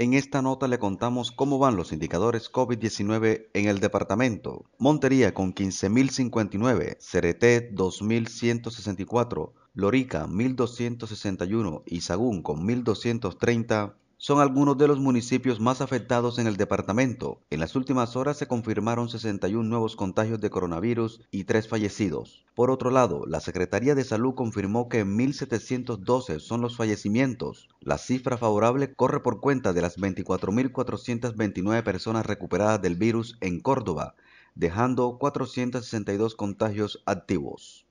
En esta nota le contamos cómo van los indicadores COVID-19 en el departamento. Montería con 15.059, Cereté 2.164, Lorica 1.261 y Sagún con 1.230 son algunos de los municipios más afectados en el departamento. En las últimas horas se confirmaron 61 nuevos contagios de coronavirus y tres fallecidos. Por otro lado, la Secretaría de Salud confirmó que 1.712 son los fallecimientos. La cifra favorable corre por cuenta de las 24.429 personas recuperadas del virus en Córdoba, dejando 462 contagios activos.